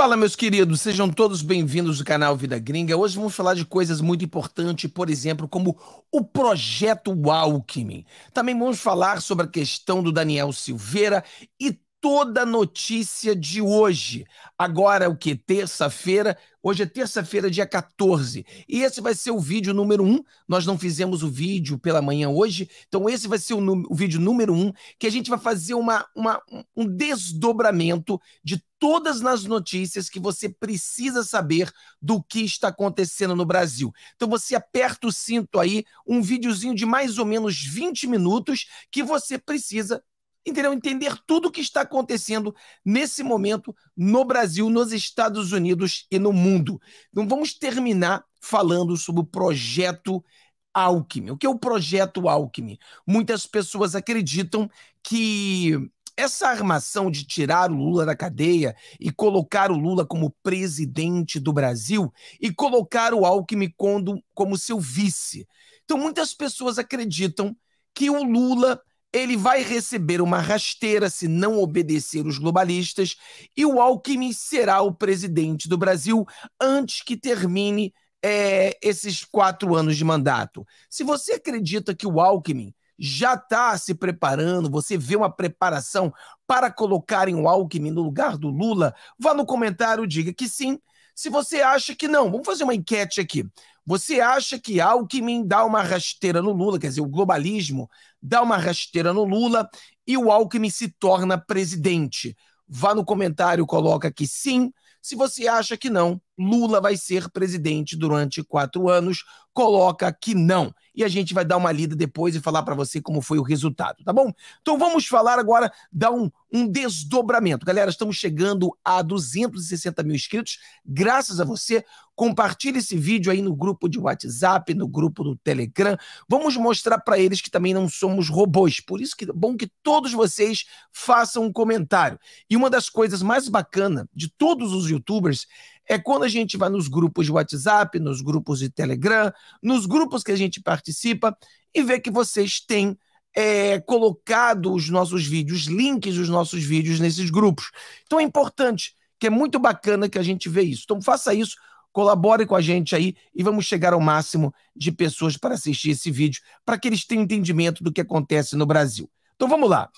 Fala, meus queridos, sejam todos bem-vindos do canal Vida Gringa. Hoje vamos falar de coisas muito importantes, por exemplo, como o projeto Alckmin. Também vamos falar sobre a questão do Daniel Silveira e toda notícia de hoje. Agora, o que? Terça-feira. Hoje é terça-feira, dia 14. E esse vai ser o vídeo número 1. Nós não fizemos o vídeo pela manhã hoje. Então, esse vai ser o, o vídeo número 1, que a gente vai fazer uma, uma, um desdobramento de todas as notícias que você precisa saber do que está acontecendo no Brasil. Então, você aperta o cinto aí, um videozinho de mais ou menos 20 minutos que você precisa entendeu? entender tudo o que está acontecendo nesse momento no Brasil, nos Estados Unidos e no mundo. Então vamos terminar falando sobre o projeto Alckmin. O que é o projeto Alckmin? Muitas pessoas acreditam que essa armação de tirar o Lula da cadeia e colocar o Lula como presidente do Brasil e colocar o Alckmin como, como seu vice. Então muitas pessoas acreditam que o Lula ele vai receber uma rasteira se não obedecer os globalistas e o Alckmin será o presidente do Brasil antes que termine é, esses quatro anos de mandato. Se você acredita que o Alckmin já está se preparando, você vê uma preparação para colocarem o Alckmin no lugar do Lula, vá no comentário, diga que sim. Se você acha que não, vamos fazer uma enquete aqui. Você acha que Alckmin dá uma rasteira no Lula, quer dizer, o globalismo dá uma rasteira no Lula e o Alckmin se torna presidente? Vá no comentário, coloca que sim. Se você acha que não, Lula vai ser presidente durante quatro anos. Coloca que não. E a gente vai dar uma lida depois e falar para você como foi o resultado, tá bom? Então vamos falar agora, dar um, um desdobramento. Galera, estamos chegando a 260 mil inscritos. Graças a você. Compartilhe esse vídeo aí no grupo de WhatsApp, no grupo do Telegram. Vamos mostrar para eles que também não somos robôs. Por isso que é bom que todos vocês façam um comentário. E uma das coisas mais bacanas de todos os youtubers é quando a gente vai nos grupos de WhatsApp, nos grupos de Telegram, nos grupos que a gente participa e vê que vocês têm é, colocado os nossos vídeos, links dos nossos vídeos nesses grupos. Então é importante, que é muito bacana que a gente vê isso. Então faça isso, colabore com a gente aí e vamos chegar ao máximo de pessoas para assistir esse vídeo, para que eles tenham entendimento do que acontece no Brasil. Então vamos lá.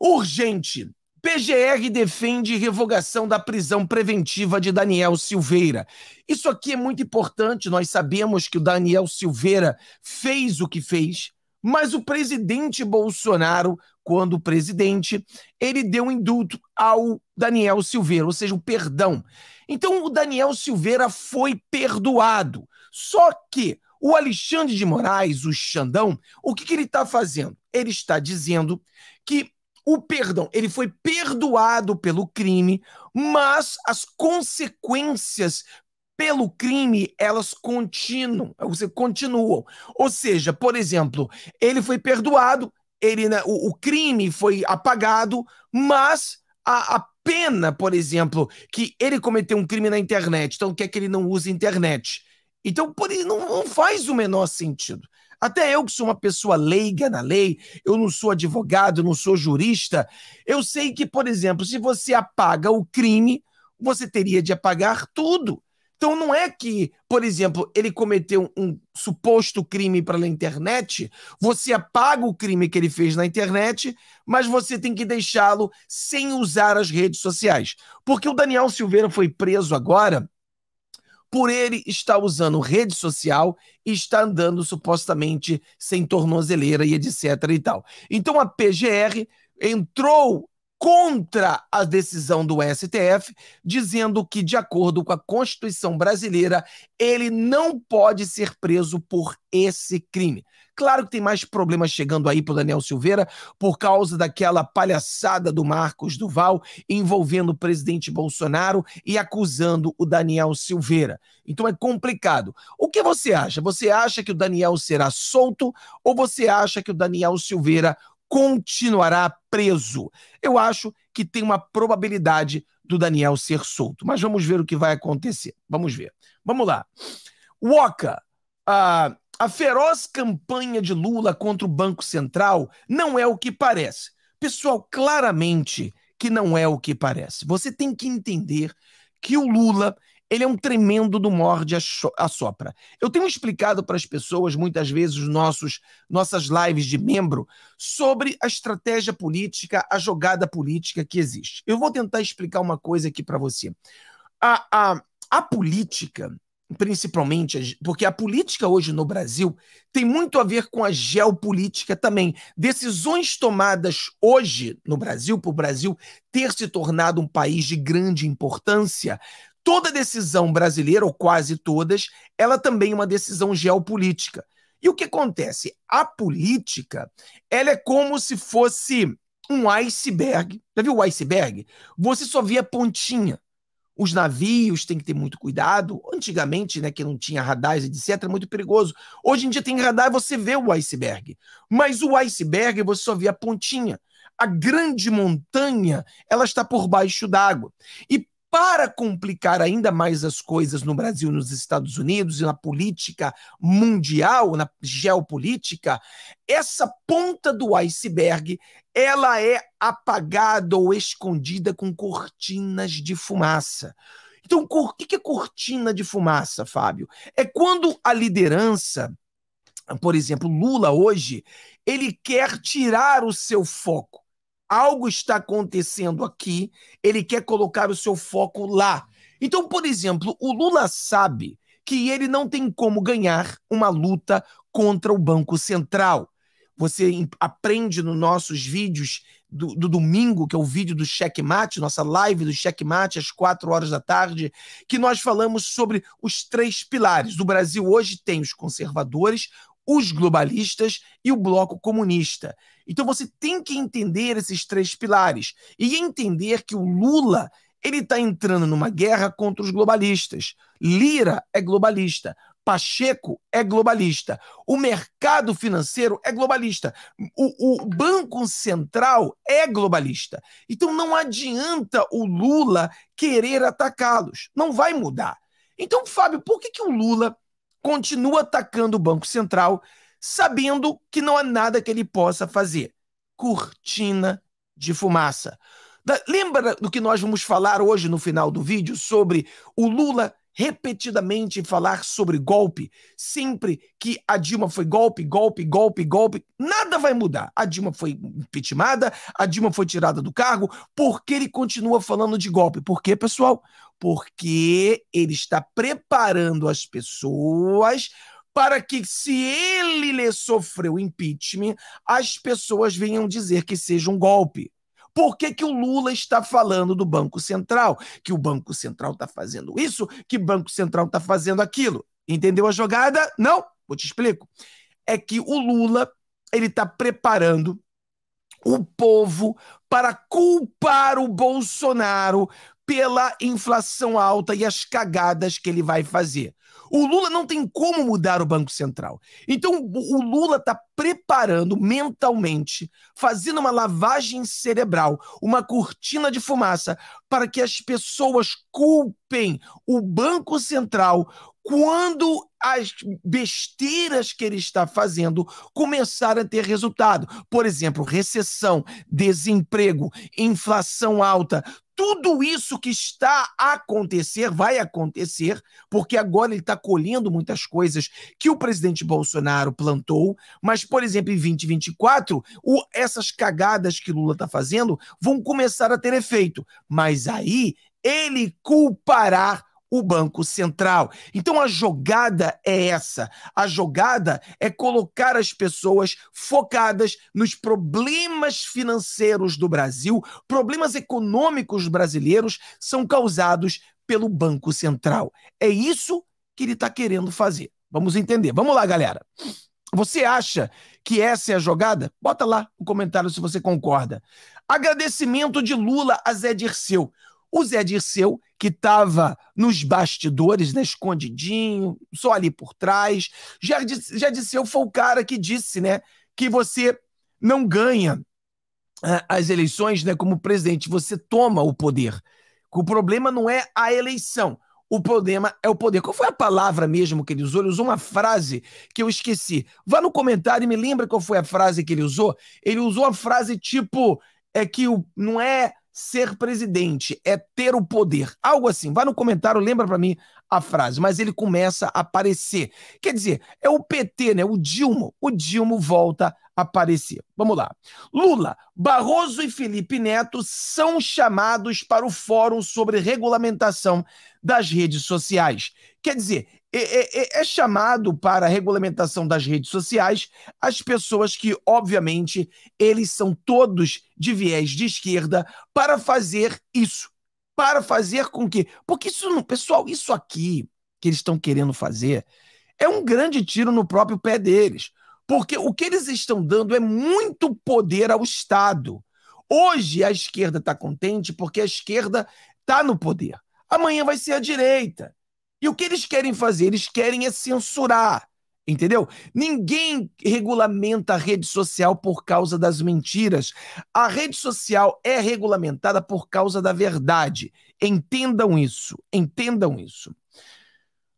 Urgente. PGR defende revogação da prisão preventiva de Daniel Silveira. Isso aqui é muito importante, nós sabemos que o Daniel Silveira fez o que fez, mas o presidente Bolsonaro, quando presidente, ele deu indulto ao Daniel Silveira, ou seja, o um perdão. Então o Daniel Silveira foi perdoado. Só que o Alexandre de Moraes, o Xandão, o que, que ele está fazendo? Ele está dizendo que o perdão. Ele foi perdoado pelo crime, mas as consequências pelo crime, elas continuam, você continuam. Ou seja, por exemplo, ele foi perdoado, ele né, o, o crime foi apagado, mas a, a pena, por exemplo, que ele cometeu um crime na internet, então quer que ele não use internet. Então, por não, não faz o menor sentido. Até eu que sou uma pessoa leiga na lei, eu não sou advogado, não sou jurista, eu sei que, por exemplo, se você apaga o crime, você teria de apagar tudo. Então não é que, por exemplo, ele cometeu um suposto crime pela internet, você apaga o crime que ele fez na internet, mas você tem que deixá-lo sem usar as redes sociais. Porque o Daniel Silveira foi preso agora por ele estar usando rede social e estar andando supostamente sem tornozeleira e etc e tal. Então a PGR entrou contra a decisão do STF, dizendo que, de acordo com a Constituição brasileira, ele não pode ser preso por esse crime. Claro que tem mais problemas chegando aí para Daniel Silveira por causa daquela palhaçada do Marcos Duval envolvendo o presidente Bolsonaro e acusando o Daniel Silveira. Então é complicado. O que você acha? Você acha que o Daniel será solto ou você acha que o Daniel Silveira continuará preso. Eu acho que tem uma probabilidade do Daniel ser solto, mas vamos ver o que vai acontecer. Vamos ver. Vamos lá. Oca, a, a feroz campanha de Lula contra o Banco Central não é o que parece. Pessoal, claramente que não é o que parece. Você tem que entender que o Lula ele é um tremendo do morde a sopra. Eu tenho explicado para as pessoas muitas vezes nossos nossas lives de membro sobre a estratégia política, a jogada política que existe. Eu vou tentar explicar uma coisa aqui para você. A, a, a política, principalmente, porque a política hoje no Brasil tem muito a ver com a geopolítica também. Decisões tomadas hoje no Brasil, para o Brasil ter se tornado um país de grande importância, toda decisão brasileira, ou quase todas, ela também é uma decisão geopolítica. E o que acontece? A política, ela é como se fosse um iceberg. Já viu o iceberg? Você só vê a pontinha. Os navios têm que ter muito cuidado. Antigamente, né, que não tinha radares, etc, era muito perigoso. Hoje em dia tem radar e você vê o iceberg. Mas o iceberg você só vê a pontinha. A grande montanha, ela está por baixo d'água. E para complicar ainda mais as coisas no Brasil, nos Estados Unidos e na política mundial, na geopolítica, essa ponta do iceberg, ela é apagada ou escondida com cortinas de fumaça. Então, o que é cortina de fumaça, Fábio? É quando a liderança, por exemplo, Lula hoje, ele quer tirar o seu foco algo está acontecendo aqui, ele quer colocar o seu foco lá. Então, por exemplo, o Lula sabe que ele não tem como ganhar uma luta contra o Banco Central. Você aprende nos nossos vídeos do, do, domingo, que é o vídeo do Checkmate, nossa live do Checkmate, às quatro horas da tarde, que nós falamos sobre os três pilares. O Brasil hoje tem os conservadores, os globalistas e o bloco comunista. Então você tem que entender esses três pilares e entender que o Lula ele está entrando numa guerra contra os globalistas. Lira é globalista. Pacheco é globalista. O mercado financeiro é globalista. O, o, Banco Central é globalista. Então não adianta o Lula querer atacá-los. Não vai mudar. Então, Fábio, por que, que o Lula continua atacando o Banco Central sabendo que não há nada que ele possa fazer. Cortina de fumaça. Da, lembra do que nós vamos falar hoje no final do vídeo sobre o Lula repetidamente falar sobre golpe? Sempre que a Dilma foi golpe, golpe, golpe, golpe, nada vai mudar. A Dilma foi impeachmentada, a Dilma foi tirada do cargo, porque ele continua falando de golpe. Por quê, pessoal? Porque ele está preparando as pessoas para que, se ele lhe sofreu impeachment, as pessoas venham dizer que seja um golpe. Por que, que o Lula está falando do Banco Central? Que o Banco Central está fazendo isso, que o Banco Central está fazendo aquilo. Entendeu a jogada? Não? Vou te explico. É que o Lula ele está preparando o povo para culpar o Bolsonaro pela inflação alta e as cagadas que ele vai fazer. O Lula não tem como mudar o Banco Central. Então, o Lula está preparando mentalmente, fazendo uma lavagem cerebral, uma cortina de fumaça, para que as pessoas culpem o Banco Central quando as besteiras que ele está fazendo começaram a ter resultado. Por exemplo, recessão, desemprego, inflação alta, tudo isso que está a acontecer vai acontecer, porque agora ele está colhendo muitas coisas que o presidente Bolsonaro plantou, mas, por exemplo, em 2024, o, essas cagadas que Lula está fazendo vão começar a ter efeito. Mas aí ele culpará o Banco Central. Então a jogada é essa. A jogada é colocar as pessoas focadas nos problemas financeiros do Brasil, problemas econômicos brasileiros são causados pelo Banco Central. É isso que ele está querendo fazer. Vamos entender. Vamos lá, galera. Você acha que essa é a jogada? Bota lá o comentário se você concorda. Agradecimento de Lula a Zé Dirceu. O Zé Dirceu, que estava nos bastidores, né, escondidinho, só ali por trás. Já, já Dirceu foi o cara que disse né, que você não ganha ah, as eleições né, como presidente, você toma o poder. O problema não é a eleição, o problema é o poder. Qual foi a palavra mesmo que ele usou? Ele usou uma frase que eu esqueci. Vá no comentário e me lembra qual foi a frase que ele usou. Ele usou a frase tipo: é que o, não é ser presidente é ter o poder. Algo assim. Vá no comentário, lembra para mim a frase, mas ele começa a aparecer. Quer dizer, é o PT, né? O Dilma. O Dilma volta a aparecer. Vamos lá. Lula, Barroso e Felipe Neto são chamados para o Fórum sobre Regulamentação das Redes Sociais. Quer dizer, é, é, é, é chamado para a regulamentação das redes sociais as pessoas que, obviamente, eles são todos de viés de esquerda para fazer isso para fazer com que. Porque isso não, pessoal, isso aqui que eles estão querendo fazer é um grande tiro no próprio pé deles. Porque o que eles estão dando é muito poder ao Estado. Hoje a esquerda está contente porque a esquerda está no poder. Amanhã vai ser a direita. E o que eles querem fazer? Eles querem é censurar. Entendeu? Ninguém regulamenta a rede social por causa das mentiras. A rede social é regulamentada por causa da verdade. Entendam isso. Entendam isso.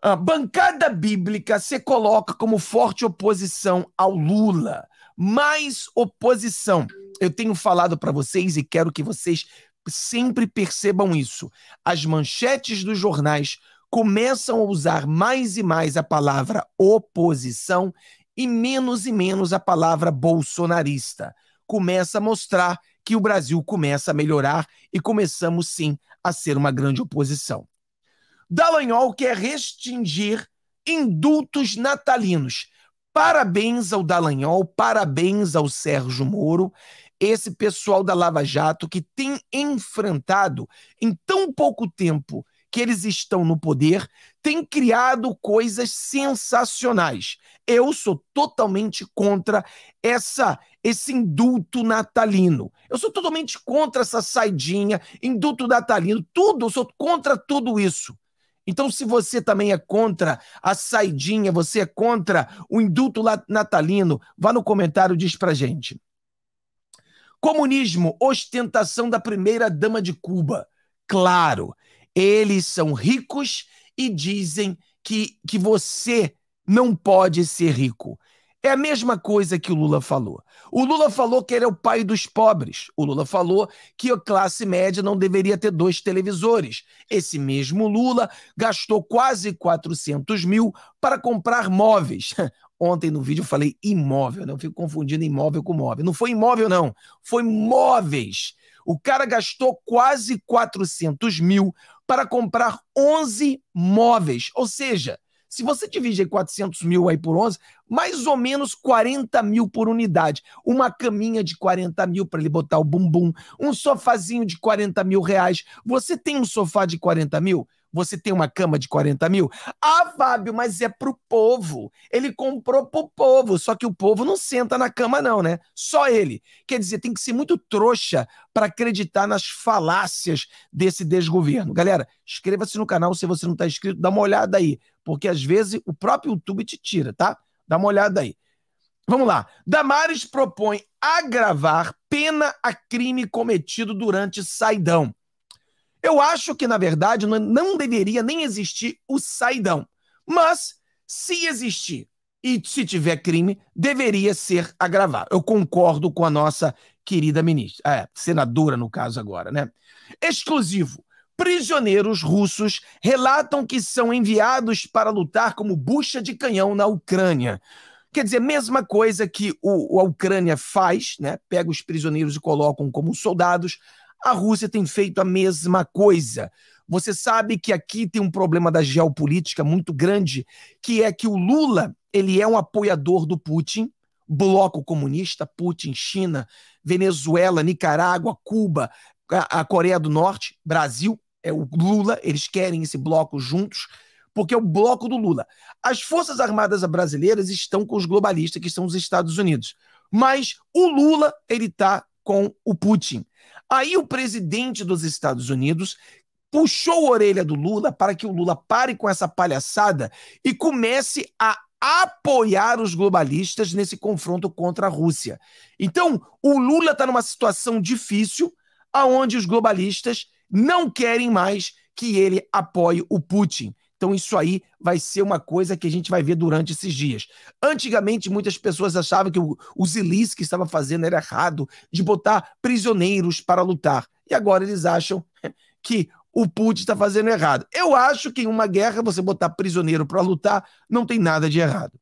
A bancada bíblica se coloca como forte oposição ao Lula. Mais oposição. Eu tenho falado para vocês e quero que vocês sempre percebam isso. As manchetes dos jornais começam a usar mais e mais a palavra oposição e menos e menos a palavra bolsonarista. Começa a mostrar que o Brasil começa a melhorar e começamos sim a ser uma grande oposição. Dallagnol quer restringir indultos natalinos. Parabéns ao Dallagnol, parabéns ao Sérgio Moro, esse pessoal da Lava Jato que tem enfrentado em tão pouco tempo que eles estão no poder, têm criado coisas sensacionais. Eu sou totalmente contra essa esse indulto natalino. Eu sou totalmente contra essa saidinha, indulto natalino, tudo, eu sou contra tudo isso. Então, se você também é contra a saidinha, você é contra o indulto natalino, vá no comentário e diz pra gente. Comunismo, ostentação da primeira dama de Cuba. Claro, eles são ricos e dizem que, que você não pode ser rico. É a mesma coisa que o Lula falou. O Lula falou que ele é o pai dos pobres. O Lula falou que a classe média não deveria ter dois televisores. Esse mesmo Lula gastou quase 400 mil para comprar móveis. Ontem no vídeo eu falei imóvel, não né? fico confundindo imóvel com móvel. Não foi imóvel, não. Foi móveis. O cara gastou quase 400 mil para comprar 11 móveis. Ou seja, se você divide 400 mil aí por 11, mais ou menos 40 mil por unidade. Uma caminha de 40 mil para ele botar o bumbum, um sofazinho de 40 mil reais. Você tem um sofá de 40 mil? Você tem uma cama de 40 mil? Ah, Fábio, mas é pro povo. Ele comprou pro povo, só que o povo não senta na cama, não, né? Só ele. Quer dizer, tem que ser muito trouxa para acreditar nas falácias desse desgoverno. Galera, inscreva-se no canal se você não está inscrito, dá uma olhada aí, porque às vezes o próprio YouTube te tira, tá? Dá uma olhada aí. Vamos lá. Damares propõe agravar pena a crime cometido durante saidão. Eu acho que, na verdade, não deveria nem existir o saidão. Mas, se existir e se tiver crime, deveria ser agravado. Eu concordo com a nossa querida ministra, é, senadora, no caso agora, né? Exclusivo. Prisioneiros russos relatam que são enviados para lutar como bucha de canhão na Ucrânia. Quer dizer, mesma coisa que o, a Ucrânia faz, né? Pega os prisioneiros e colocam como soldados. A Rússia tem feito a mesma coisa. Você sabe que aqui tem um problema da geopolítica muito grande, que é que o Lula, ele é um apoiador do Putin, bloco comunista, Putin, China, Venezuela, Nicarágua, Cuba, a, Coreia do Norte, Brasil, é o Lula, eles querem esse bloco juntos, porque é o bloco do Lula. As Forças Armadas brasileiras estão com os globalistas, que são os Estados Unidos. Mas o Lula, ele está com o Putin. Aí o presidente dos Estados Unidos puxou a orelha do Lula para que o Lula pare com essa palhaçada e comece a apoiar os globalistas nesse confronto contra a Rússia. Então, o Lula está numa situação difícil, aonde os globalistas não querem mais que ele apoie o Putin. Então, isso aí vai ser uma coisa que a gente vai ver durante esses dias. Antigamente, muitas pessoas achavam que o, o Zilis que estava fazendo era errado de botar prisioneiros para lutar. E agora eles acham que o Putin está fazendo errado. Eu acho que em uma guerra, você botar prisioneiro para lutar não tem nada de errado.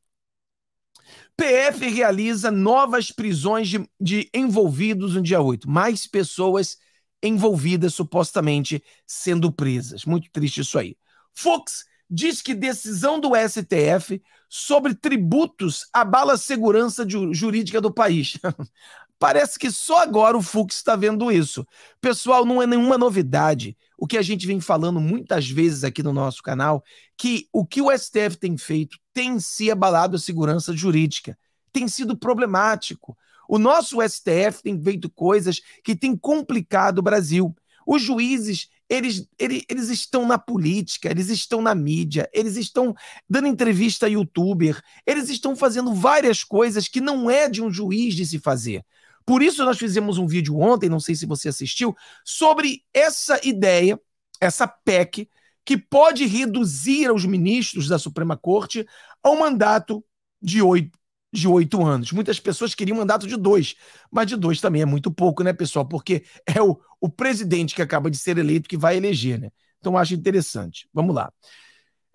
PF realiza novas prisões de, de, envolvidos no dia 8. Mais pessoas envolvidas supostamente sendo presas. Muito triste isso aí. Fux diz que decisão do STF sobre tributos abala a segurança jurídica do país. Parece que só agora o Fux está vendo isso. Pessoal, não é nenhuma novidade o que a gente vem falando muitas vezes aqui no nosso canal, que o que o STF tem feito tem se abalado a segurança jurídica, tem sido problemático. O nosso STF tem feito coisas que tem complicado o Brasil. Os juízes, eles, eles, eles estão na política, eles estão na mídia, eles estão dando entrevista a youtuber, eles estão fazendo várias coisas que não é de um juiz de se fazer. Por isso, nós fizemos um vídeo ontem, não sei se você assistiu, sobre essa ideia, essa PEC, que pode reduzir aos ministros da Suprema Corte ao mandato de oito, de oito anos. Muitas pessoas queriam mandato de dois, mas de dois também é muito pouco, né, pessoal? Porque é o, o presidente que acaba de ser eleito que vai eleger, né? Então acho interessante. Vamos lá.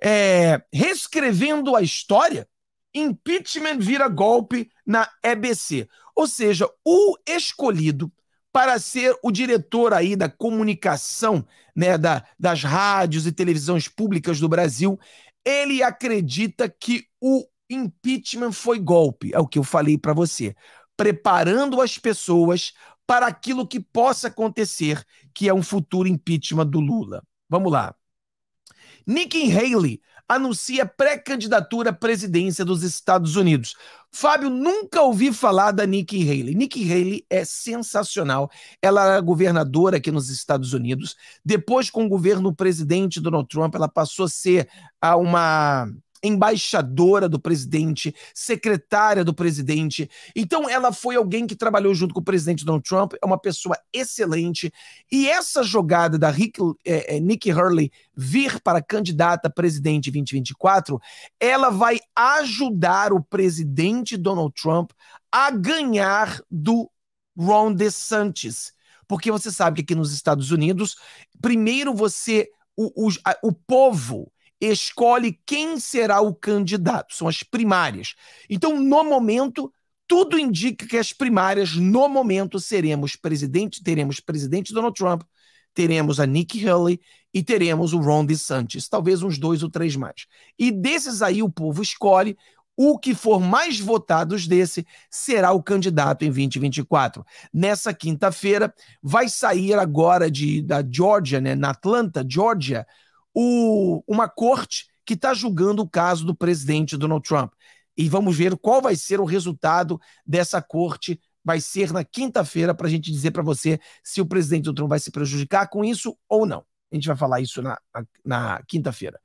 É, reescrevendo a história, impeachment vira golpe na EBC. Ou seja, o escolhido para ser o diretor aí da comunicação, né, da, das rádios e televisões públicas do Brasil, ele acredita que o Impeachment foi golpe, é o que eu falei para você. Preparando as pessoas para aquilo que possa acontecer, que é um futuro impeachment do Lula. Vamos lá. Nikki Haley anuncia pré-candidatura à presidência dos Estados Unidos. Fábio, nunca ouvi falar da Nikki Haley. Nikki Haley é sensacional. Ela era é governadora aqui nos Estados Unidos. Depois, com o governo presidente Donald Trump, ela passou a ser a uma embaixadora do presidente, secretária do presidente. Então, ela foi alguém que trabalhou junto com o presidente Donald Trump, é uma pessoa excelente. E essa jogada da Rick, é, é, Nikki Hurley vir para candidata a presidente 2024, ela vai ajudar o presidente Donald Trump a ganhar do Ron DeSantis. Porque você sabe que aqui nos Estados Unidos, primeiro você. o, o, a, o povo escolhe quem será o candidato. São as primárias. Então, no momento, tudo indica que as primárias, no momento, seremos presidente, teremos presidente Donald Trump, teremos a Nikki Haley e teremos o Ron DeSantis, talvez uns dois ou três mais. E desses aí o povo escolhe o que for mais votados desse será o candidato em 2024. Nessa quinta-feira vai sair agora de da Georgia, né, na Atlanta, Georgia, o, uma corte que está julgando o caso do presidente Donald Trump. E vamos ver qual vai ser o resultado dessa corte. Vai ser na quinta-feira para a gente dizer para você se o presidente Donald Trump vai se prejudicar com isso ou não. A gente vai falar isso na, na, na quinta-feira.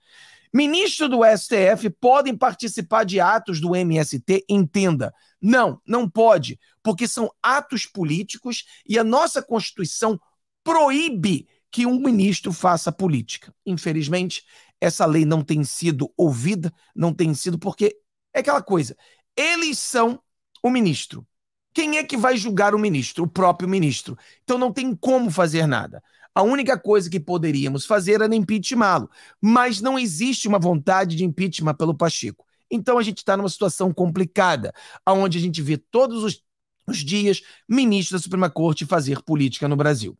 Ministro do STF podem participar de atos do MST? Entenda. Não, não pode, porque são atos políticos e a nossa Constituição proíbe que um ministro faça política. Infelizmente, essa lei não tem sido ouvida, não tem sido, porque é aquela coisa: eles são o ministro. Quem é que vai julgar o ministro? O próprio ministro. Então não tem como fazer nada. A única coisa que poderíamos fazer era impeachmá-lo. Mas não existe uma vontade de impeachment pelo Pacheco. Então a gente está numa situação complicada, onde a gente vê todos os, os dias ministros da Suprema Corte fazer política no Brasil.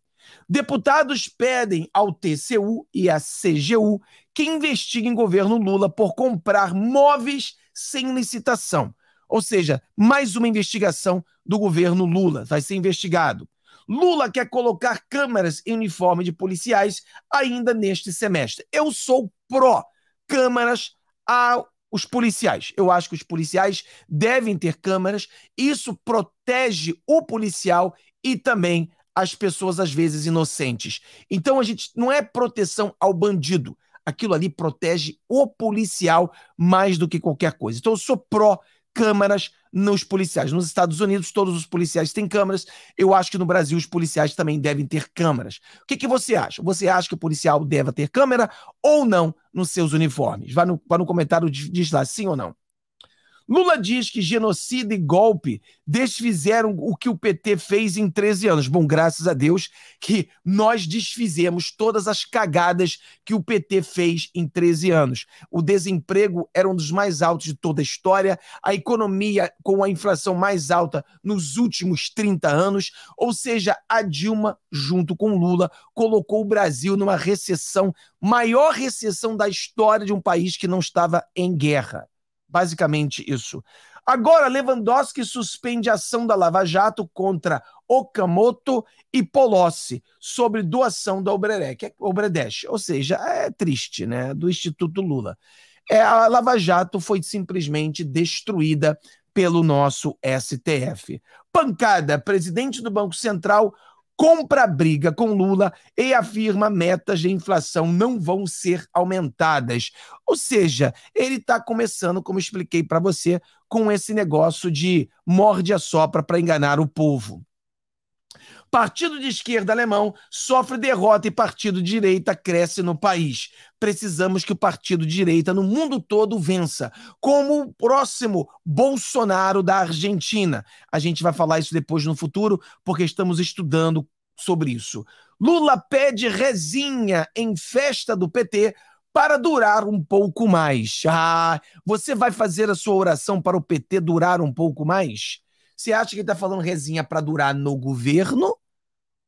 Deputados pedem ao TCU e à CGU que investiguem governo Lula por comprar móveis sem licitação. Ou seja, mais uma investigação do governo Lula. Vai ser investigado. Lula quer colocar câmeras em uniforme de policiais ainda neste semestre. Eu sou pró câmeras aos policiais. Eu acho que os policiais devem ter câmeras. Isso protege o policial e também as pessoas, às vezes, inocentes. Então, a gente não é proteção ao bandido. Aquilo ali protege o policial mais do que qualquer coisa. Então, eu sou pró câmaras nos policiais. Nos Estados Unidos, todos os policiais têm câmaras. Eu acho que no Brasil os policiais também devem ter câmaras. O que, que você acha? Você acha que o policial deve ter câmera ou não nos seus uniformes? Vá no, vá no comentário diz lá sim ou não. Lula diz que genocida e golpe desfizeram o que o PT fez em 13 anos. Bom, graças a Deus que nós desfizemos todas as cagadas que o PT fez em 13 anos. O desemprego era um dos mais altos de toda a história, a economia com a inflação mais alta nos últimos 30 anos, ou seja, a Dilma, junto com Lula, colocou o Brasil numa recessão, maior recessão da história de um país que não estava em guerra. Basicamente isso. Agora, Lewandowski suspende a ação da Lava Jato contra Okamoto e Polossi sobre doação da Obredeche. Ou seja, é triste, né? Do Instituto Lula. É, a Lava Jato foi simplesmente destruída pelo nosso STF. Pancada, presidente do Banco Central compra briga com Lula e afirma metas de inflação não vão ser aumentadas. Ou seja, ele está começando, como expliquei para você, com esse negócio de morde a sopra para enganar o povo. Partido de esquerda alemão sofre derrota e partido de direita cresce no país precisamos que o partido de direita no mundo todo vença, como o próximo Bolsonaro da Argentina. A gente vai falar isso depois no futuro, porque estamos estudando sobre isso. Lula pede resinha em festa do PT para durar um pouco mais. Ah, você vai fazer a sua oração para o PT durar um pouco mais? Você acha que ele está falando resinha para durar no governo?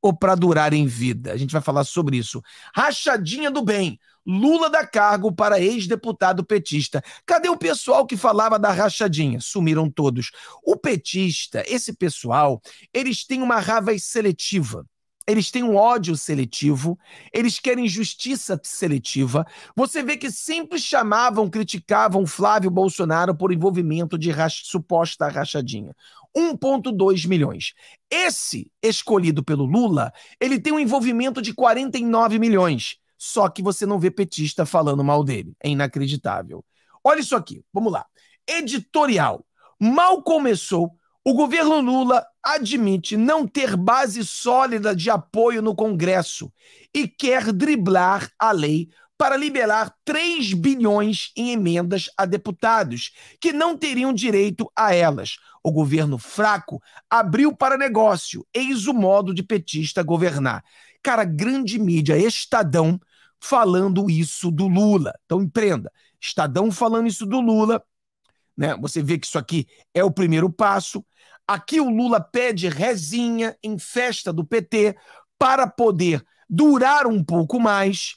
ou para durar em vida? A gente vai falar sobre isso. Rachadinha do bem. Lula dá cargo para ex-deputado petista. Cadê o pessoal que falava da rachadinha? Sumiram todos. O petista, esse pessoal, eles têm uma raiva seletiva. Eles têm um ódio seletivo, eles querem justiça seletiva. Você vê que sempre chamavam, criticavam Flávio Bolsonaro por envolvimento de racha, suposta rachadinha. 1,2 milhões. Esse escolhido pelo Lula, ele tem um envolvimento de 49 milhões. Só que você não vê petista falando mal dele. É inacreditável. Olha isso aqui, vamos lá. Editorial. Mal começou, o governo Lula admite não ter base sólida de apoio no Congresso e quer driblar a lei para liberar 3 bilhões em emendas a deputados que não teriam direito a elas. O governo fraco abriu para negócio, eis o modo de petista governar. Cara, grande mídia, Estadão falando isso do Lula. Então empreenda, Estadão falando isso do Lula, né? Você vê que isso aqui é o primeiro passo. Aqui o Lula pede rezinha em festa do PT para poder durar um pouco mais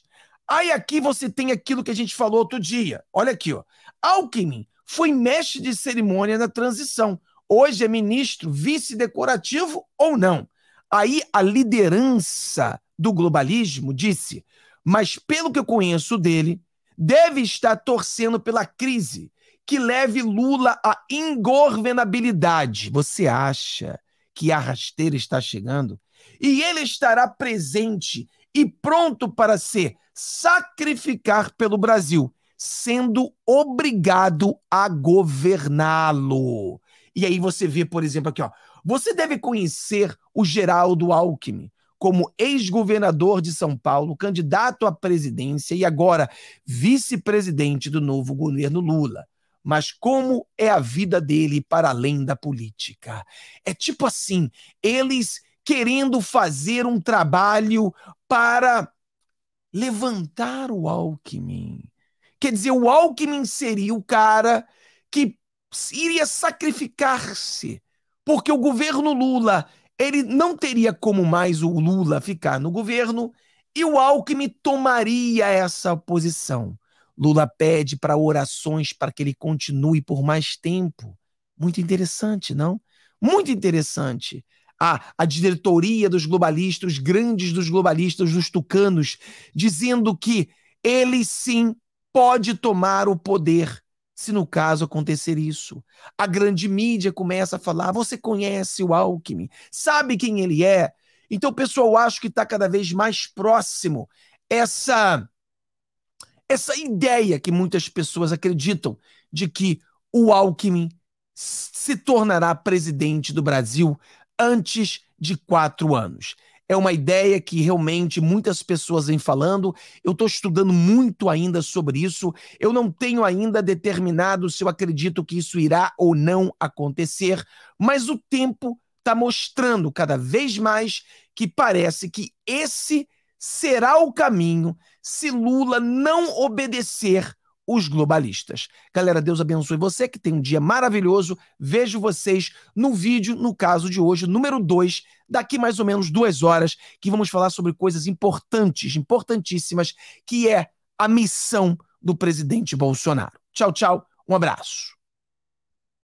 Aí aqui você tem aquilo que a gente falou outro dia. Olha aqui, ó. Alckmin foi mestre de cerimônia na transição. Hoje é ministro vice-decorativo ou não? Aí a liderança do globalismo disse: mas pelo que eu conheço dele, deve estar torcendo pela crise que leve Lula à ingovernabilidade. Você acha que a rasteira está chegando? E ele estará presente e pronto para ser sacrificar pelo Brasil, sendo obrigado a governá-lo. E aí você vê, por exemplo, aqui, ó. Você deve conhecer o Geraldo Alckmin como ex-governador de São Paulo, candidato à presidência e agora vice-presidente do novo governo Lula. Mas como é a vida dele para além da política? É tipo assim, eles querendo fazer um trabalho para levantar o Alckmin. Quer dizer, o Alckmin seria o cara que iria sacrificar-se, porque o governo Lula, ele não teria como mais o Lula ficar no governo e o Alckmin tomaria essa posição. Lula pede para orações para que ele continue por mais tempo. Muito interessante, não? Muito interessante a, a diretoria dos globalistas, os grandes dos globalistas, dos tucanos, dizendo que ele sim pode tomar o poder se no caso acontecer isso. A grande mídia começa a falar: você conhece o Alckmin, sabe quem ele é. Então, pessoal, acho que está cada vez mais próximo essa essa ideia que muitas pessoas acreditam de que o Alckmin se tornará presidente do Brasil antes de quatro anos. É uma ideia que realmente muitas pessoas vêm falando. Eu estou estudando muito ainda sobre isso. Eu não tenho ainda determinado se eu acredito que isso irá ou não acontecer, mas o tempo está mostrando cada vez mais que parece que esse será o caminho se Lula não obedecer os globalistas. Galera, Deus abençoe você que tem um dia maravilhoso. Vejo vocês no vídeo, no caso de hoje, número 2, daqui mais ou menos duas horas, que vamos falar sobre coisas importantes, importantíssimas, que é a missão do presidente Bolsonaro. Tchau, tchau, um abraço.